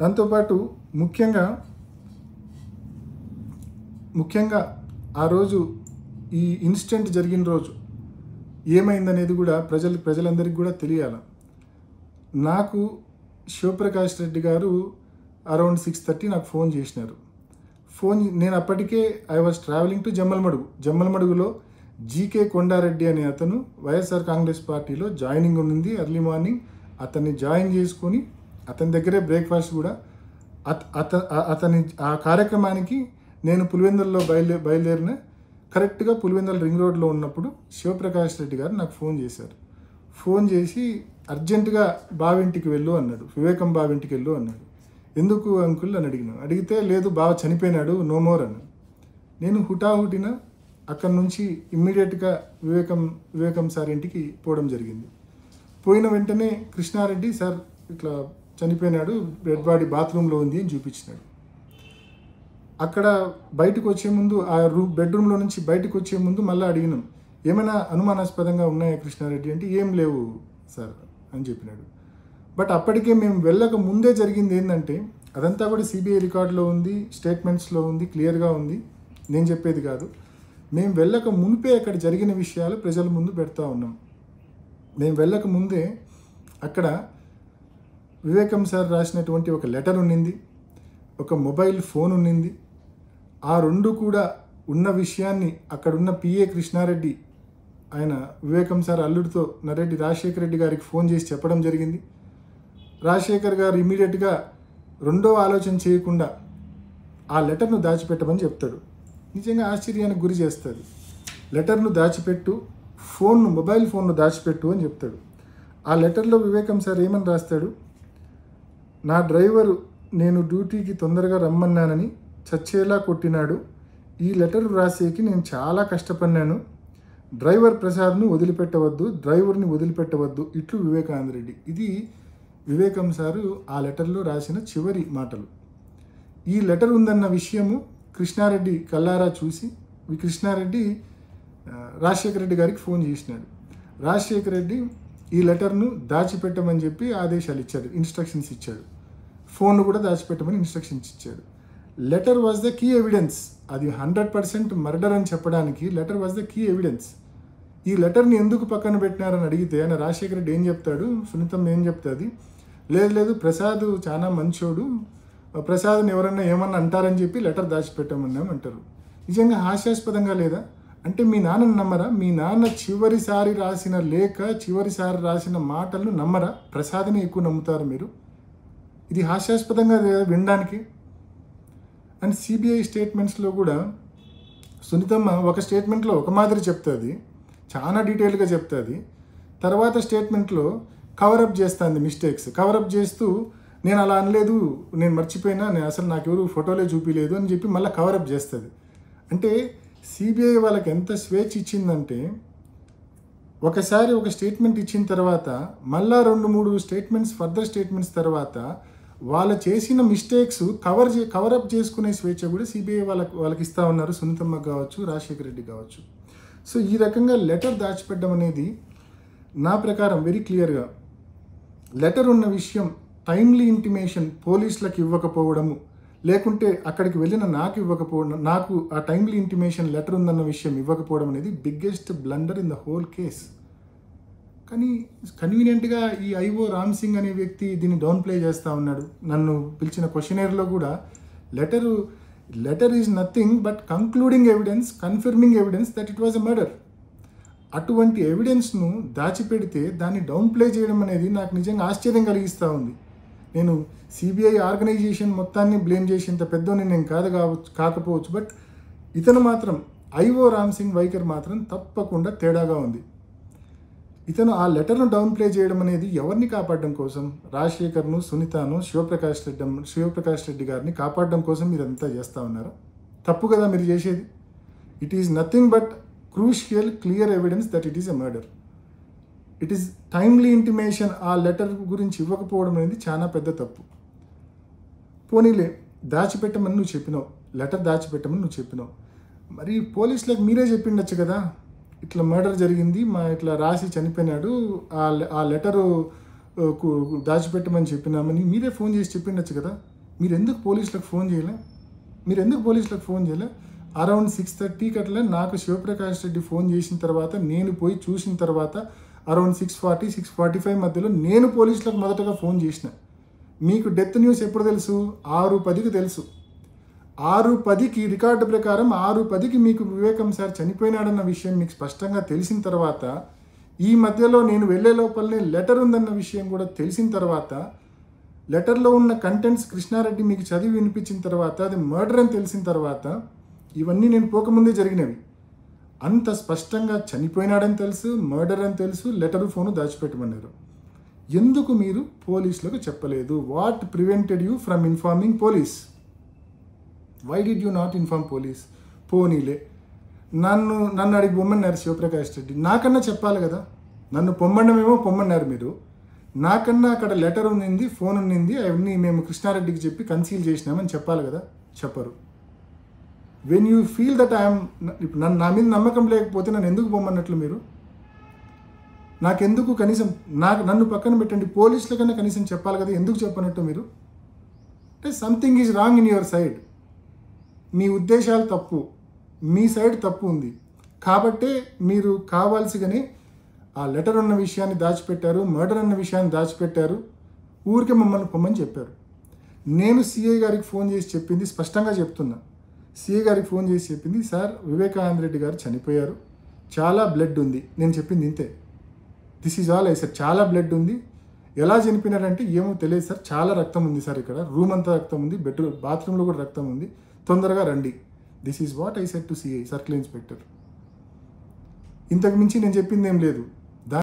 దాంతోపాటు ముఖ్యంగా ముఖ్యంగా ఆ రోజు ఈ ఇన్సిడెంట్ జరిగిన రోజు ఏమైందనేది కూడా ప్రజలు ప్రజలందరికీ కూడా తెలియాల నాకు శివప్రకాష్ రెడ్డి గారు అరౌండ్ సిక్స్ థర్టీ నాకు ఫోన్ చేసినారు ఫోన్ నేను అప్పటికే I was travelling to Jammalamadugu జమ్మలమడుగులో జీకే కొండారెడ్డి అనే అతను వైఎస్ఆర్ కాంగ్రెస్ పార్టీలో జాయినింగ్ ఉంది ఎర్లీ మార్నింగ్ అతన్ని జాయిన్ చేసుకొని అతని దగ్గరే బ్రేక్ఫాస్ట్ కూడా అత అత అతని ఆ కార్యక్రమానికి నేను పులివెందల్లో బయలుదే బయలుదేరిన కరెక్ట్గా పులివెందుల రింగ్ రోడ్లో ఉన్నప్పుడు శివప్రకాష్ రెడ్డి గారు నాకు ఫోన్ చేశారు ఫోన్ చేసి అర్జెంటుగా బావింటికి వెళ్ళు అన్నాడు వివేకం బావింటికి వెళ్ళు అన్నాడు ఎందుకు అంకుల్ అని అడిగిన అడిగితే లేదు బావ చనిపోయినాడు నో మోర్ అన్నాడు నేను హుటాహుటిన అక్కడి నుంచి ఇమ్మీడియట్గా వివేకం వివేకం సార్ ఇంటికి పోవడం జరిగింది పోయిన వెంటనే కృష్ణారెడ్డి సార్ ఇట్లా చనిపోయినాడు డెడ్ బాడీ బాత్రూంలో ఉంది అని చూపించినాడు అక్కడ బయటకు వచ్చే ముందు ఆ రూ బెడ్రూమ్లో నుంచి బయటకు వచ్చే ముందు మళ్ళీ అడిగినాం ఏమైనా అనుమానాస్పదంగా ఉన్నాయా కృష్ణారెడ్డి అంటే ఏం లేవు సార్ అని చెప్పినాడు బట్ అప్పటికే మేము వెళ్ళక ముందే జరిగింది ఏంటంటే అదంతా కూడా సిబిఐ రికార్డులో ఉంది స్టేట్మెంట్స్లో ఉంది క్లియర్గా ఉంది నేను చెప్పేది కాదు మేము వెళ్ళక మునిపే అక్కడ జరిగిన విషయాలు ప్రజల ముందు పెడతా ఉన్నాం మేము వెళ్ళక ముందే అక్కడ వివేకం సార్ రాసినటువంటి ఒక లెటర్ ఉన్నింది ఒక మొబైల్ ఫోన్ ఉన్నింది ఆ రెండు కూడా ఉన్న విషయాన్ని అక్కడున్న పిఏ కృష్ణారెడ్డి ఆయన వివేకం సార్ అల్లుడితో నరెడ్డి రాజశేఖర రెడ్డి గారికి ఫోన్ చేసి చెప్పడం జరిగింది రాజశేఖర్ గారు ఇమీడియట్గా రెండో ఆలోచన చేయకుండా ఆ లెటర్ను దాచిపెట్టమని చెప్తాడు నిజంగా ఆశ్చర్యానికి గురి చేస్తుంది లెటర్ను దాచిపెట్టు ఫోన్ను మొబైల్ ఫోన్ను దాచిపెట్టు అని చెప్తాడు ఆ లెటర్లో వివేకం సార్ ఏమని రాస్తాడు నా డ్రైవరు నేను డ్యూటీకి తొందరగా రమ్మన్నానని చచ్చేలా కొట్టినాడు ఈ లెటర్ వ్రాసేకి నేను చాలా కష్టపడినాను డ్రైవర్ ప్రసాద్ను వదిలిపెట్టవద్దు డ్రైవర్ని వదిలిపెట్టవద్దు ఇట్లు వివేకానందరెడ్డి రెడ్డి ఇది వివేకం సారు ఆ లెటర్లో రాసిన చివరి మాటలు ఈ లెటర్ ఉందన్న విషయము కృష్ణారెడ్డి కల్లారా చూసి కృష్ణారెడ్డి రాజశేఖర రెడ్డి గారికి ఫోన్ చేసినాడు రాజశేఖర రెడ్డి ఈ లెటర్ను దాచిపెట్టమని చెప్పి ఆదేశాలు ఇచ్చాడు ఇన్స్ట్రక్షన్స్ ఇచ్చాడు ఫోన్ను కూడా దాచిపెట్టమని ఇన్స్ట్రక్షన్స్ ఇచ్చాడు letter was the key evidence అది హండ్రెడ్ పర్సెంట్ మర్డర్ అని చెప్పడానికి letter was the key evidence ఈ లెటర్ని ఎందుకు పక్కన పెట్టినారని అడిగితే ఆయన రాజశేఖర రెడ్డి ఏం చెప్తాడు సునీతం ఏం చెప్తుంది లేదు లేదు ప్రసాద్ చాలా మంచోడు ప్రసాద్ని ఎవరన్నా ఏమన్నా అంటారని చెప్పి లెటర్ దాచిపెట్టామన్నాం అంటారు నిజంగా హాస్యాస్పదంగా లేదా అంటే మీ నాన్నను నమ్మరా మీ నాన్న చివరిసారి రాసిన లేఖ చివరిసారి రాసిన మాటలను నమ్మరా ప్రసాద్ని ఎక్కువ నమ్ముతారు మీరు ఇది హాస్యాస్పదంగా వినడానికి అండ్ సిబిఐ స్టేట్మెంట్స్లో కూడా సునీతమ్మ ఒక స్టేట్మెంట్లో ఒక మాదిరి చెప్తుంది చాలా డీటెయిల్గా చెప్తుంది తర్వాత స్టేట్మెంట్లో కవరప్ చేస్తుంది మిస్టేక్స్ కవరప్ చేస్తూ నేను అలా అనలేదు నేను మర్చిపోయినా నేను అసలు నాకు ఎవరు ఫోటోలే చూపించలేదు అని చెప్పి మళ్ళీ కవరప్ చేస్తుంది అంటే సిబిఐ వాళ్ళకి ఎంత స్వేచ్ఛ ఇచ్చిందంటే ఒకసారి ఒక స్టేట్మెంట్ ఇచ్చిన తర్వాత మళ్ళా రెండు మూడు స్టేట్మెంట్స్ ఫర్దర్ స్టేట్మెంట్స్ తర్వాత వాళ్ళు చేసిన మిస్టేక్స్ కవర్ చే కవరప్ చేసుకునే స్వేచ్ఛ కూడా సిబిఐ వాళ్ళకి వాళ్ళకి ఇస్తూ ఉన్నారు సునీతమ్మ కావచ్చు రాజశేఖర రెడ్డి కావచ్చు సో ఈ రకంగా లెటర్ దాచిపెట్టడం అనేది నా ప్రకారం వెరీ క్లియర్గా లెటర్ ఉన్న విషయం టైమ్లీ ఇంటిమేషన్ పోలీసులకు ఇవ్వకపోవడము లేకుంటే అక్కడికి వెళ్ళిన నాకు ఇవ్వకపోవడం నాకు ఆ టైమ్లీ ఇంటిమేషన్ లెటర్ ఉందన్న విషయం ఇవ్వకపోవడం అనేది biggest blunder in the whole case కానీ కన్వీనియంట్గా ఈ ఐఓ రామ్ సింగ్ అనే వ్యక్తి దీన్ని డౌన్ ప్లే చేస్తూ ఉన్నాడు నన్ను పిలిచిన ఏర్లో కూడా letter letter is nothing but concluding evidence confirming evidence that it was a murder అటువంటి ఎవిడెన్స్ను దాచిపెడితే దాన్ని డౌన్ ప్లే చేయడం అనేది నాకు నిజంగా ఆశ్చర్యం కలిగిస్తూ ఉంది నేను సిబిఐ ఆర్గనైజేషన్ మొత్తాన్ని బ్లేమ్ చేసేంత పెద్దోని నేను కాదు కావచ్చు కాకపోవచ్చు బట్ ఇతను మాత్రం ఐఓ రామ్ సింగ్ వైఖర్ మాత్రం తప్పకుండా తేడాగా ఉంది ఇతను ఆ లెటర్ను డౌన్ ప్లే చేయడం అనేది ఎవరిని కాపాడడం కోసం రాజశేఖర్ను సునీతను శివప్రకాష్ రెడ్డి శివప్రకాష్ రెడ్డి గారిని కాపాడడం కోసం మీరంతా చేస్తూ ఉన్నారు తప్పు కదా మీరు చేసేది it is nothing but crucial clear evidence that it is a murder it is timely intimation ఆ లెటర్ గురించి ఇవ్వకపోవడం అనేది చాలా పెద్ద తప్పు పోనీలే దాచిపెట్టమని నువ్వు చెప్పినావు లెటర్ దాచిపెట్టమని నువ్వు చెప్పినావు మరి పోలీసులకు మీరే చెప్పిండొచ్చు కదా ఇట్లా మర్డర్ జరిగింది మా ఇట్లా రాసి చనిపోయినాడు ఆ లెటరు దాచిపెట్టమని చెప్పినామని మీరే ఫోన్ చేసి చెప్పిండొచ్చు కదా మీరు ఎందుకు పోలీసులకు ఫోన్ చేయలే మీరు ఎందుకు పోలీసులకు ఫోన్ చేయలే అరౌండ్ సిక్స్ థర్టీకి అట్లా నాకు శివప్రకాష్ రెడ్డి ఫోన్ చేసిన తర్వాత నేను పోయి చూసిన తర్వాత around six forty six forty five మధ్యలో నేను పోలీసులకు మొదటగా ఫోన్ చేసిన మీకు డెత్ న్యూస్ ఎప్పుడు తెలుసు ఆరు పదికి తెలుసు ఆరు పదికి రికార్డు ప్రకారం ఆరు పదికి మీకు వివేకం సార్ చనిపోయినాడన్న విషయం మీకు స్పష్టంగా తెలిసిన తర్వాత ఈ మధ్యలో నేను వెళ్ళే లోపలనే లెటర్ ఉందన్న విషయం కూడా తెలిసిన తర్వాత లెటర్లో ఉన్న కంటెంట్స్ కృష్ణారెడ్డి మీకు చదివి వినిపించిన తర్వాత అది మర్డర్ అని తెలిసిన తర్వాత ఇవన్నీ నేను పోకముందే జరిగినవి అంత స్పష్టంగా చనిపోయినాడని తెలుసు మర్డర్ అని తెలుసు లెటరు ఫోను దాచిపెట్టమన్నారు ఎందుకు మీరు పోలీసులకు చెప్పలేదు what prevented you from informing police why did you not inform police పోనీలే నన్ను నన్ను అడిగి బొమ్మన్నారు శివప్రకాష్ రెడ్డి నాకన్నా చెప్పాలి కదా నన్ను పొమ్మడమేమో పొమ్మన్నారు మీరు నాకన్నా అక్కడ లెటర్ ఉన్నింది ఫోన్ ఉన్నింది అవన్నీ మేము కృష్ణారెడ్డికి చెప్పి కన్సీల్ చేసినామని చెప్పాలి కదా చెప్పరు when you feel that I'm ఇప్పుడు నన్ను నా మీద నమ్మకం లేకపోతే నన్ను ఎందుకు పొమ్మన్నట్లు మీరు నాకెందుకు కనీసం నాకు నన్ను పక్కన పెట్టండి పోలీసుల కన్నా కనీసం చెప్పాలి కదా ఎందుకు చెప్పనట్టు మీరు అంటే something is wrong in your side మీ ఉద్దేశాలు తప్పు మీ సైడ్ తప్పు ఉంది కాబట్టే మీరు కావాల్సిగానే ఆ లెటర్ ఉన్న విషయాన్ని దాచిపెట్టారు మర్డర్ అన్న విషయాన్ని దాచిపెట్టారు ఊరికే మమ్మల్ని పొమ్మని చెప్పారు నేను సిఐ గారికి ఫోన్ చేసి చెప్పింది స్పష్టంగా చెప్తున్నా సిఏ గారికి ఫోన్ చేసి చెప్పింది సార్ వివేకానంద రెడ్డి గారు చనిపోయారు చాలా బ్లడ్ ఉంది నేను చెప్పింది ఇంతే this is all I sir చాలా బ్లడ్ ఉంది ఎలా చనిపోయినారంటే ఏమో తెలియదు సార్ చాలా రక్తం ఉంది సార్ ఇక్కడ రూమ్ అంతా రక్తం ఉంది బెడ్రూమ్ బాత్రూంలో కూడా రక్తం ఉంది తొందరగా రండి this is what I said to CI circle inspector ఇంతకు మించి నేను చెప్పింది ఏం లేదు